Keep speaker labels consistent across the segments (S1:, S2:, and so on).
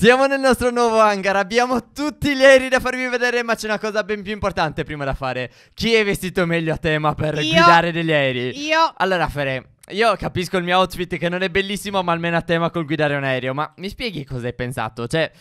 S1: Siamo nel nostro nuovo hangar, abbiamo tutti gli aerei da farvi vedere ma c'è una cosa ben più importante prima da fare Chi è vestito meglio a tema per io, guidare degli aerei? Io Allora Fere, io capisco il mio outfit che non è bellissimo ma almeno a tema col guidare un aereo Ma mi spieghi cosa hai pensato? Cioè...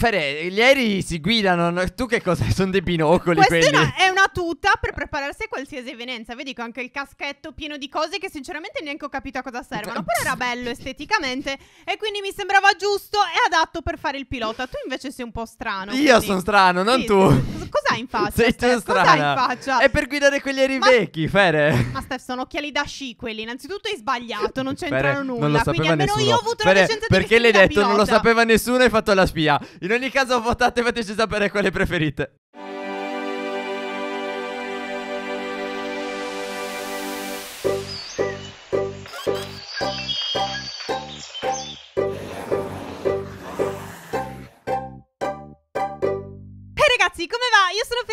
S1: Fede, gli aerei si guidano. Tu che cosa? Sono dei binocoli Questa
S2: è una tuta per prepararsi a qualsiasi evenienza. Vedi che ho anche il caschetto pieno di cose che sinceramente neanche ho capito a cosa servono. Però era bello esteticamente e quindi mi sembrava giusto e adatto per fare il pilota. Tu invece sei un po' strano. Io sono
S1: strano, non sì, tu. Sì.
S2: Cosa hai in faccia? Sei tu strana. Cosa hai in faccia? È per
S1: guidare quegli aerei ma... vecchi, Fere.
S2: Ma Steph, sono occhiali da sci quelli. Innanzitutto hai sbagliato, non c'entrano nulla. Non lo quindi almeno
S1: nessuno. io ho avuto Fere, la decenza di Perché l'hai detto? Pilota. Non lo sapeva nessuno e hai fatto la spia. In ogni caso, votate e fateci sapere quale preferite.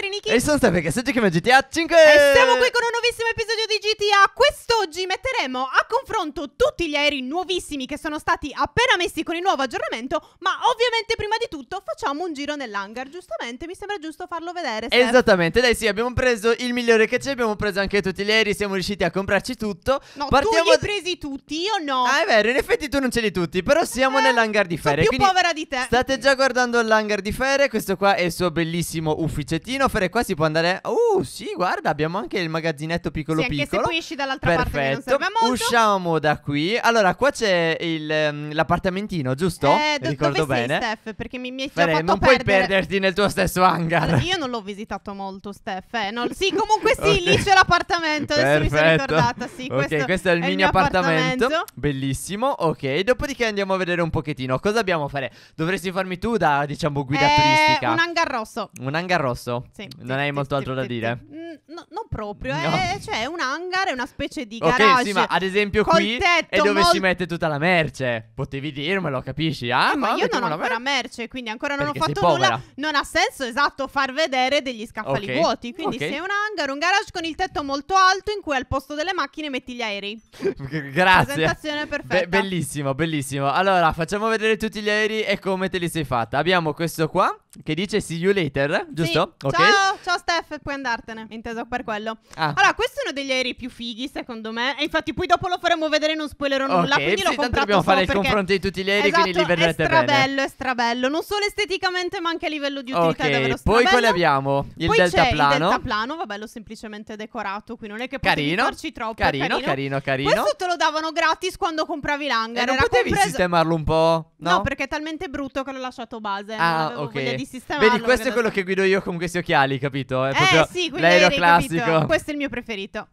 S2: nostri Niki. E sono Stefano che
S1: oggi come GTA 5. E siamo qui
S2: con un nuovissimo episodio di GTA. Quest'oggi metteremo a confronto tutti gli aerei nuovissimi che sono stati appena messi con il nuovo aggiornamento. Ma ovviamente, prima di tutto, facciamo un giro nell'hangar. Giustamente, mi sembra giusto farlo vedere. Steph. Esattamente, dai,
S1: sì, abbiamo preso il migliore che c'è. Abbiamo preso anche tutti gli aerei. Siamo riusciti a comprarci tutto. No, Partiamo tu li hai presi tutti, io no. Ah, è vero, in effetti tu non ce li tutti. Però siamo eh, nell'hangar di Fere. Sono più povera di te. State già guardando l'hangar di Fere. Questo qua è il suo bellissimo ufficettino offre qua si può andare Uh sì guarda abbiamo anche il magazzinetto piccolo sì, piccolo se poi
S2: esci dall'altra Perfetto. parte non molto
S1: Usciamo da qui Allora qua c'è il, ehm, l'appartamentino giusto? Eh do- Ricordo bene Steph?
S2: Perché mi, mi hai Fere, non perdere. puoi perderti
S1: nel tuo stesso hangar
S2: Io non l'ho visitato molto Steph eh. non... Sì comunque sì okay. lì c'è l'appartamento Adesso eh, mi sono ricordata sì, Ok questo, è il è mini appartamento. appartamento.
S1: Bellissimo Ok dopodiché andiamo a vedere un pochettino Cosa abbiamo a fare? Dovresti farmi tu da diciamo guida eh, turistica Un hangar rosso Un hangar rosso semplice. Non hai molto altro da dire? Mm,
S2: no, non proprio, no. Eh, cioè, è, cioè un hangar è una specie di garage. Ok, sì, ma ad
S1: esempio qui è dove mol... si mette tutta la merce. Potevi dirmelo, capisci? Ah, eh, ma, ma io non ho ancora
S2: merce, quindi ancora non Perché ho fatto nulla. Non ha senso, esatto, far vedere degli scaffali okay. vuoti. Quindi okay. se un hangar, un garage con il tetto molto alto in cui al posto delle macchine metti gli aerei.
S1: Grazie. Presentazione perfetta. Be- bellissimo, bellissimo. Allora, facciamo vedere tutti gli aerei e come te li sei fatta. Abbiamo questo qua che dice see you later, giusto? Sì. Okay. Ciao,
S2: ciao Steph, puoi andartene, inteso per quello. Ah. Allora, questo è uno degli aerei più fighi, secondo me. E infatti poi dopo lo faremo vedere, non spoilerò okay. nulla, quindi sì, l'ho comprato dobbiamo fare il perché... confronto
S1: di tutti gli aerei, esatto, quindi li vedrete bene. è strabello,
S2: è strabello. Non solo esteticamente, ma anche a livello di utilità okay. Poi quale
S1: abbiamo? Il poi deltaplano. il deltaplano,
S2: vabbè, l'ho semplicemente decorato, qui non è che potevi farci troppo. Carino, carino, carino, carino. Questo te lo davano gratis quando compravi l'hangar. E eh, non potevi compreso...
S1: sistemarlo un po'? No? no? perché
S2: è talmente brutto che l'ho lasciato base. Ah, ok rissistemarlo. Vedi, questo è quello
S1: che guido io con questi occhiali, capito? È eh sì, quello l'aereo classico. Capito.
S2: Questo è il mio preferito.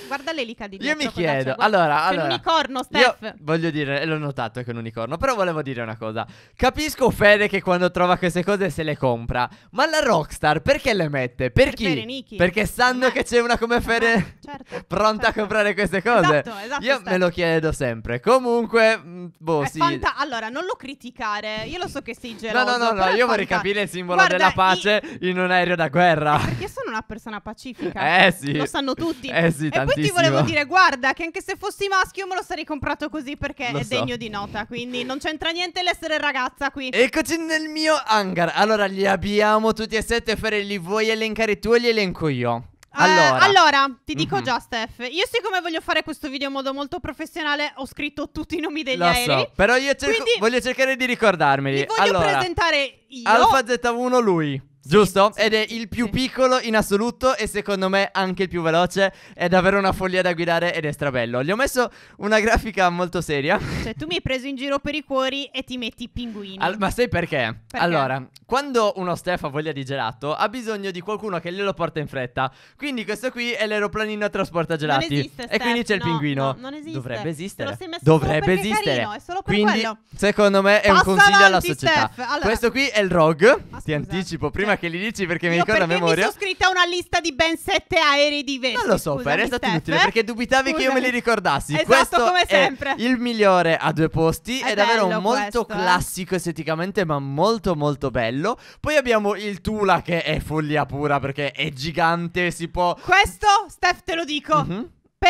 S2: Guarda l'elica di dietro. Io mi chiedo, guarda, allora, c'è allora, un unicorno, Steph.
S1: voglio dire, l'ho notato che è un unicorno, però volevo dire una cosa. Capisco Fede che quando trova queste cose se le compra, ma la Rockstar perché le mette? Per, per chi? Perché sanno ma... che c'è una come Fede certo, pronta certo. a comprare queste cose. Esatto, esatto, Io Steph. me lo chiedo sempre. Comunque, mm, boh, è sì. Fanta...
S2: Allora, non lo criticare. Io lo so che sei geloso. No, no, no, no io vorrei capire
S1: il simbolo guarda, della pace i... in un aereo da guerra. Perché
S2: sono una persona pacifica. Eh sì. Lo sanno tutti. Eh sì. Sì, e tantissimo. poi ti volevo dire, guarda, che anche se fossi maschio me lo sarei comprato così perché lo è so. degno di nota. Quindi non c'entra niente l'essere ragazza qui.
S1: Eccoci nel mio hangar. Allora, li abbiamo tutti e sette, Fere, li vuoi elencare tu e li elenco io. Eh, allora. Eh, allora. ti dico mm-hmm. già,
S2: Steph. Io, siccome voglio fare questo video in modo molto professionale, ho scritto tutti i nomi degli Lo aerei. So, però io cerco,
S1: voglio cercare di ricordarmeli. Li voglio allora,
S2: presentare io. Alfa
S1: Z1 lui. Giusto? Ed è il più piccolo in assoluto e secondo me anche il più veloce. È davvero una follia da guidare ed è strabello. Gli ho messo una grafica molto seria.
S2: Cioè, tu mi hai preso in giro per i cuori e ti metti i pinguini.
S1: Al- ma sai perché? perché? Allora, quando uno Steph ha voglia di gelato, ha bisogno di qualcuno che glielo porta in fretta. Quindi questo qui è l'aeroplanino trasporta gelati. Non esiste, Steph, e quindi c'è il pinguino. No, non esiste. Dovrebbe esistere. Dovrebbe esistere. Carino, è solo per quindi, quello. secondo me è Passa un consiglio avanti, alla società. Allora. Questo qui è il Rogue. Ti scusa. anticipo prima cioè, che li dici perché mi ricordo a memoria. mi sono
S2: scritta una lista di ben sette aerei diversi. Non lo so, Scusami, è stato Steph, inutile perché
S1: dubitavi Scusami. che io me li ricordassi. Esatto, questo come sempre. È il migliore a due posti, è, è davvero molto questo, eh. classico eh? esteticamente, ma molto molto bello. Poi abbiamo il Tula che è follia pura perché è gigante, si può
S2: Questo, Steph, te lo dico. Mm-hmm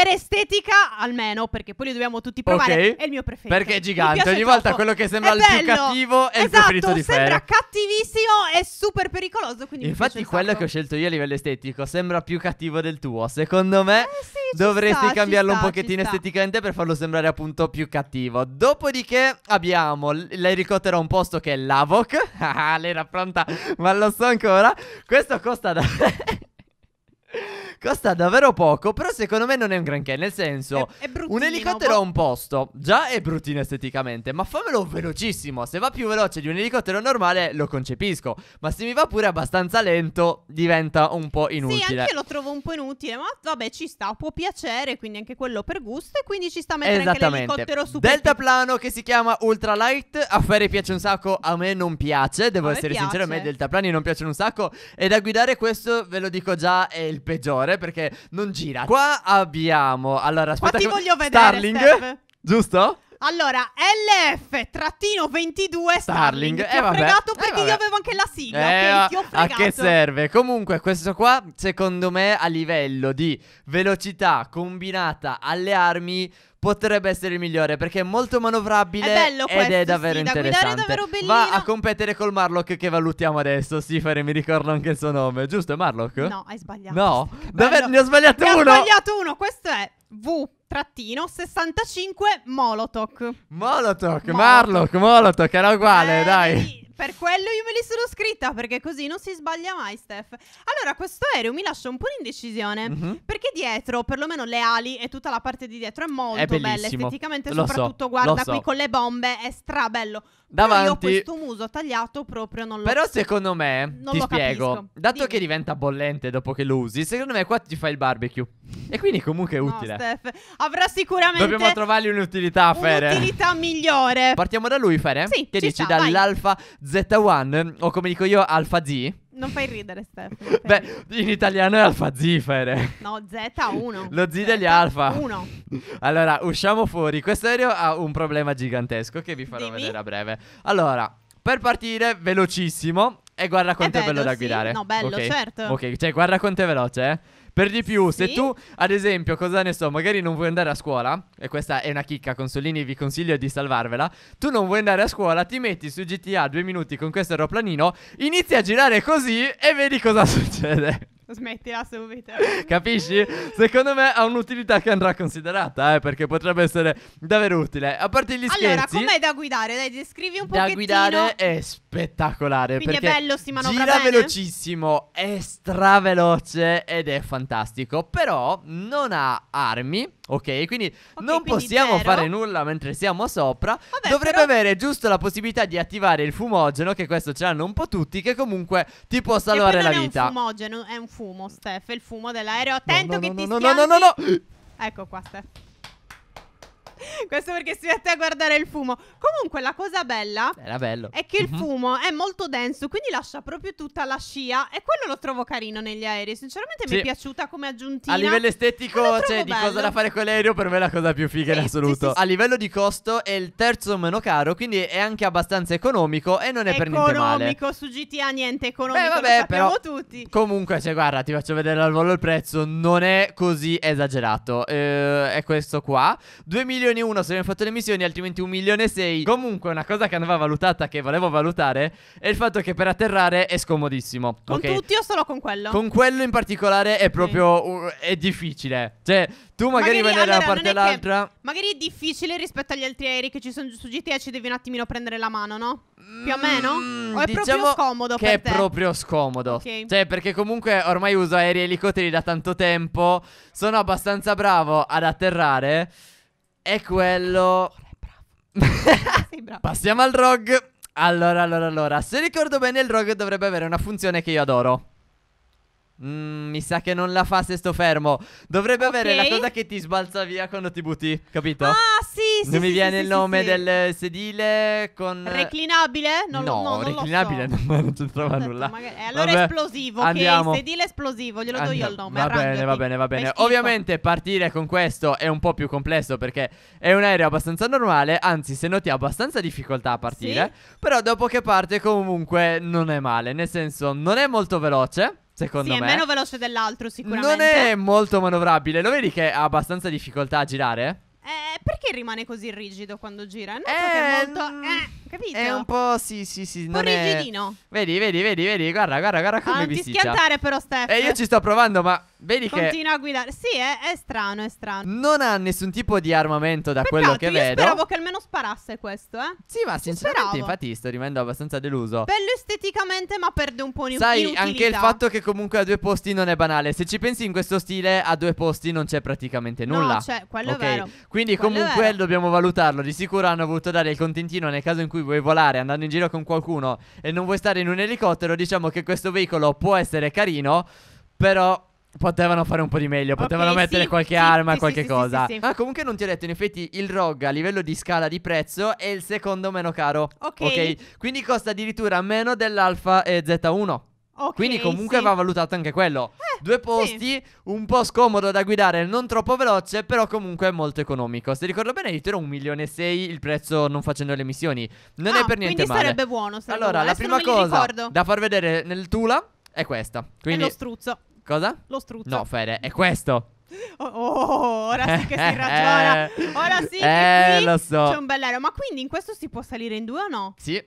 S2: per estetica, almeno, perché poi li dobbiamo tutti provare, Ok. è il mio preferito. Perché è gigante. Ogni volta troppo. quello che sembra È il più cattivo è il esatto, preferito di Sembra Fer. cattivissimo e super pericoloso. Quindi Infatti,
S1: quello che ho scelto io a livello estetico sembra più cattivo del tuo. Secondo me, Eh sì, dovresti sta, cambiarlo sta, un pochettino esteticamente per farlo sembrare appunto più cattivo. Dopodiché abbiamo l'elicottero a un posto che è l'Avoc. Ah, lei era pronta, ma lo so ancora. Questo costa da. Costa davvero poco, però secondo me non è un granché, nel senso...
S2: È, è bruttino, un elicottero a un
S1: posto, già è bruttino esteticamente, ma fammelo velocissimo. Se va più veloce di un elicottero normale lo concepisco, ma se mi va pure abbastanza lento diventa un po' inutile. Sì, anche io lo
S2: trovo un po' inutile, ma vabbè ci sta, può piacere, quindi anche quello per gusto e quindi ci sta mettere anche l'elicottero super... Deltaplano che si chiama Ultralight,
S1: a Ferry piace un sacco, a me non piace, devo a essere sincero, a me deltaplani non piacciono un sacco e da guidare questo ve lo dico già è il peggiore errore perché non gira. Qua abbiamo. Allora, aspetta. Ma ti voglio vedere. Starling. Steph. Giusto?
S2: Allora, LF-22 Starling. Starling. Ti eh, ho vabbè. fregato eh, perché vabbè. io avevo anche la sigla. Eh, okay, ti ho A che serve?
S1: Comunque, questo qua, secondo me, a livello di velocità combinata alle armi potrebbe essere il migliore perché è molto manovrabile è ed questo, è davvero sì, interessante. è davvero Va a competere col Marlock che valutiamo adesso. Sifere, mi ricordo anche il suo nome, giusto? Marlock? No, hai
S2: sbagliato. No,
S1: davvero ne ho sbagliato ne uno. Ne ho
S2: sbagliato uno, questo è V-65 Molotok. Molotok,
S1: Marlock, Molotok, era uguale, eh, dai.
S2: Per quello io me li sono scritta perché così non si sbaglia mai, Steph. Allora, questo aereo mi lascia un po' in indecisione. Mm -hmm dietro, perlomeno le ali e tutta la parte di dietro è molto è bella esteticamente, lo soprattutto so, guarda so. qui con le bombe, è strabello. Davanti. Però io questo muso tagliato proprio non lo Però secondo
S1: me, non ti spiego, capisco. dato Dimmi. che diventa bollente dopo che lo usi, secondo me qua ti fai il barbecue. E quindi comunque è utile.
S2: No, avrà sicuramente Dobbiamo
S1: trovargli un'utilità, Fere. Un'utilità
S2: migliore.
S1: Partiamo da lui, Fere? Sì, che dici sta, dall'Alfa Z1 o come dico io Alfa Z?
S2: Non fai ridere, Stefano.
S1: Beh, in italiano è alfazifere.
S2: No, Z1. Lo Z degli alfa. 1.
S1: Allora, usciamo fuori. Questo aereo ha un problema gigantesco che vi farò Dimmi. vedere a breve. Allora, per partire, velocissimo. E guarda quanto è, eh, bello, da sì. guidare. No, bello, Ok? certo. Ok, cioè guarda quanto è veloce, eh. Per di più, sì? se tu, ad esempio, cosa ne so, magari non vuoi andare a scuola, e questa è una chicca, Consolini, vi consiglio di salvarvela. Tu non vuoi andare a scuola, ti metti su GTA due minuti con questo aeroplanino, inizi a girare così e vedi cosa succede.
S2: Smettila subito.
S1: Capisci? Secondo me ha un'utilità che andrà considerata, eh, perché potrebbe essere davvero utile. A parte gli allora, scherzi. Allora, com'è
S2: da guidare? Dai, descrivi un po' Da pochettino. guidare è
S1: spettacolare. Quindi perché è bello, si manovra gira bene. velocissimo, è straveloce ed è fantastico. Però non ha armi, ok? Quindi okay, non quindi possiamo zero. fare nulla mentre siamo sopra. Vabbè, Dovrebbe però... avere giusto la possibilità di attivare il fumogeno, che questo ce l'hanno un po' tutti, che comunque ti può salvare la vita. Non è un
S2: fumogeno, è un fumo, Steph, è il fumo dell'aereo. Attento no, no, che no, ti no, schianti. No, no, no, no, no. Ecco qua, Steph. Questo perché si mette a guardare il fumo. Comunque, la cosa bella
S1: Era bello. è che il mhm.
S2: fumo è molto denso, quindi lascia proprio tutta la scia. E quello lo trovo carino negli aerei. Sinceramente, mi è piaciuta come aggiuntiva. A livello estetico, Ma lo cioè, di cosa
S1: da fare con l'aereo, per me è la cosa più figa Sì, in assoluto. sì, sì, sì. A livello di costo è il terzo meno caro, quindi è anche abbastanza economico e non è per niente male. economico
S2: su GTA, niente economico. Beh, vabbè, lo sappiamo però- tutti.
S1: Comunque, cioè, guarda, ti faccio vedere al volo il prezzo, non è così esagerato. Eh, è questo qua. 2 milioni missioni 1 se abbiamo fatto le missioni, altrimenti un milione e sei. Comunque, una cosa che andava valutata, che volevo valutare, è il fatto che per atterrare è scomodissimo. Con okay? tutti
S2: o solo con quello? Con
S1: quello in particolare è proprio okay. uh, è difficile. Cioè, tu magari, magari vai da una parte all'altra.
S2: Magari è difficile rispetto agli altri aerei che ci sono su GTA, ci devi un attimino prendere la mano, no? Più o meno? Mm, o è diciamo proprio scomodo? Che è te?
S1: proprio scomodo. Okay. Cioè, perché comunque ormai uso aerei e elicotteri da tanto tempo. Sono abbastanza bravo ad atterrare è quello.
S2: Sei bravo.
S1: Passiamo al ROG. Allora, allora, allora. Se ricordo bene, il ROG dovrebbe avere una funzione che io adoro. Mm, mi sa che non la fa se sto fermo. Dovrebbe okay. avere la cosa che ti sbalza via quando ti butti, capito? Ah,
S2: sì, sì. Non sì, mi viene sì, il nome sì, del
S1: sedile
S2: con. Reclinabile? Non no, no, non reclinabile
S1: so. non, non c'entrava nulla. Magari... Eh, allora vabbè. esplosivo. Andiamo. Ok, sedile
S2: esplosivo, glielo Andiamo. do io il nome. Va bene, va
S1: bene, va bene. Ovviamente partire con questo è un po' più complesso perché è un aereo abbastanza normale. Anzi, se noti, ha abbastanza difficoltà a partire. Però dopo che parte, comunque, non è male. Nel senso, non è molto veloce. Secondo sì, me. Sì, è meno
S2: veloce dell'altro sicuramente. Non è
S1: molto manovrabile. Lo vedi che ha abbastanza difficoltà a girare?
S2: Eh, perché rimane così rigido quando gira? Non so eh, che è molto... Mm. Eh capito? È un
S1: po', sì, sì, sì. Un po' rigidino. È... Vedi, vedi, vedi, vedi, guarda, guarda, guarda come ah, non bisticcia. Non schiantare
S2: però, Steph. E eh, io ci
S1: sto provando, ma vedi Continua che... Continua
S2: a guidare. Sì, è, è, strano, è strano.
S1: Non ha nessun tipo di armamento da Peccato, quello che vedo. speravo
S2: che almeno sparasse questo, eh. Sì, ma sinceramente, infatti,
S1: sto rimanendo abbastanza deluso.
S2: Bello esteticamente, ma perde un po' di Sai, anche il fatto
S1: che comunque a due posti non è banale. Se ci pensi in questo stile, a due posti non c'è praticamente nulla. No, cioè, quello okay. è vero. Quindi quello comunque vero. dobbiamo valutarlo. Di sicuro hanno voluto dare il contentino nel caso in cui vuoi volare andando in giro con qualcuno e non vuoi stare in un elicottero, diciamo che questo veicolo può essere carino, però... Potevano fare un po' di meglio, potevano okay, mettere sì, qualche sì, arma, sì, qualche cosa. Ah, comunque non ti ho detto, in effetti il ROG a livello di scala di prezzo è il secondo meno caro. Ok. okay? Quindi costa addirittura meno dell'Alfa e Z1.
S2: Okay, Quindi comunque sì. va
S1: valutato anche quello. Eh, Due posti, sì. un po' scomodo da guidare, non troppo veloce, però comunque molto economico. Se ricordo bene, io era un milione e sei il prezzo non facendo le missioni. Non ah, è per niente male. Sarebbe buono, sarebbe allora, buono. la prima cosa da far vedere nel Tula è questa. Quindi... È lo struzzo. Cosa? Lo struzzo. No, Fede, è questo.
S2: Oh, oh, ora sì che si ragiona. Ora sì eh, che eh, lo so. c'è un bell'aereo. Ma quindi in questo si può salire in due o no? Sì.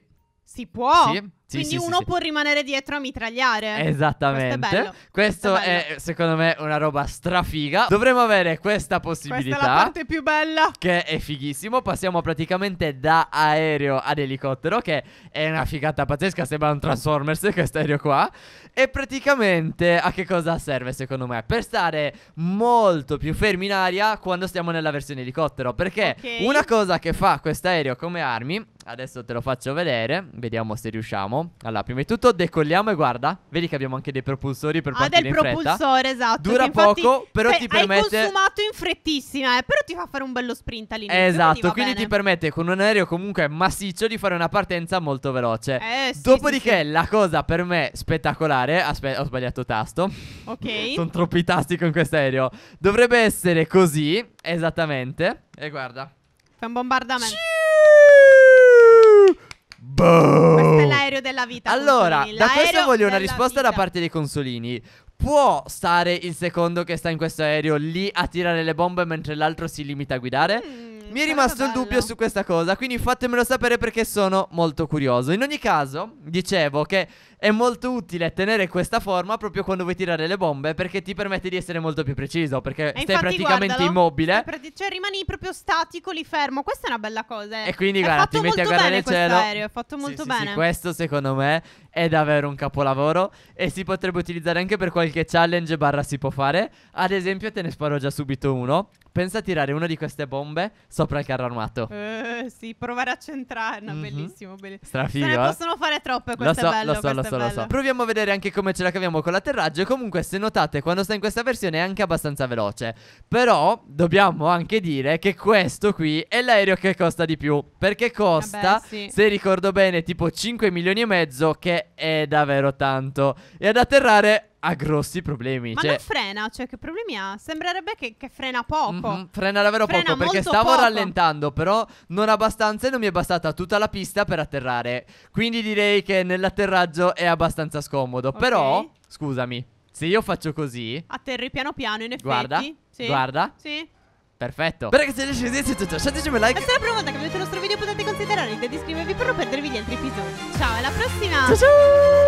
S2: Si può? Sì. Sì, Quindi sì, uno sì, può rimanere dietro a mitragliare.
S1: Esattamente. Questo è, bello. Questo Questo è, bello. è secondo me una roba strafiga. Dovremmo avere questa possibilità. Questa è la parte
S2: più bella.
S1: Che è fighissimo. Passiamo praticamente da aereo ad elicottero, che è una figata pazzesca, sembra un Transformers questo aereo qua. E praticamente a che cosa serve secondo me? Per stare molto più fermi in aria quando stiamo nella versione elicottero, perché okay. una cosa che fa questo aereo come armi, adesso te lo faccio vedere, vediamo se riusciamo facciamo? Allora, prima di tutto decolliamo e guarda, vedi che abbiamo anche dei propulsori per partire ah, del in propulsore,
S2: esatto. Dura poco, però cioè, ti permette... Hai consumato in frettissima, eh, però ti fa fare un bello sprint all'inizio. Esatto, quindi, quindi ti
S1: permette con un aereo comunque massiccio di fare una partenza molto veloce.
S2: Eh, sì, Dopodiché sì,
S1: sì. la cosa per me spettacolare, aspetta, ho sbagliato tasto. Ok. Sono troppi tasti con questo aereo. Dovrebbe essere così, esattamente. E guarda.
S2: Fa un bombardamento. Sì! Boom. Questo è l'aereo della vita. Allora, da
S1: questo voglio una risposta vita. da parte dei consolini. Può stare il secondo che sta in questo aereo lì a tirare le bombe mentre l'altro si limita a guidare? Mm. Mm, mi è rimasto il dubbio su questa cosa, quindi fatemelo sapere perché sono molto curioso. In ogni caso, dicevo che è molto utile tenere questa forma proprio quando vuoi tirare le bombe perché ti permette di essere molto più preciso perché e stai praticamente guardalo, immobile.
S2: Prati- cioè rimani proprio statico lì fermo. Questa è una bella cosa. Eh. E quindi guarda, ti metti a guardare il cielo. Aereo, è fatto molto sì, bene. Sì, sì, questo
S1: secondo me è davvero un capolavoro e si potrebbe utilizzare anche per qualche challenge barra si può fare. Ad esempio, te ne sparo già subito uno. Pensa a tirare una di queste bombe sopra il carro armato.
S2: Uh, sì, provare a centrare. No, mm-hmm. bellissimo, bellissimo. Strafigo. Se ne eh. possono fare troppe, questo lo so, è Lo so, lo so, lo so.
S1: Proviamo a vedere anche come ce la caviamo con l'atterraggio. Comunque, se notate, quando sta in questa versione è anche abbastanza veloce. Però dobbiamo anche dire che questo qui è l'aereo che costa di più. Perché eh costa, Vabbè, sì. se ricordo bene, tipo 5 milioni e mezzo, che è davvero tanto. E ad atterrare ha grossi problemi. Ma cioè... non
S2: frena, cioè che problemi ha? Sembrerebbe che, che frena poco. Mm-hmm, frena davvero frena poco perché stavo poco. rallentando,
S1: però non abbastanza e non mi è bastata tutta la pista per atterrare. Quindi direi che nell'atterraggio è abbastanza scomodo. Okay. Però, scusami, se io faccio così...
S2: Atterri piano piano in effetti. Guarda, sì. guarda. Sì.
S1: Perfetto. Beh, ragazzi, se riesci a lasciateci
S2: un like. Se è la prima volta che vedete il nostro video potete considerare di iscrivervi per non perdervi gli altri episodi. Ciao, alla prossima. Ciao ciao.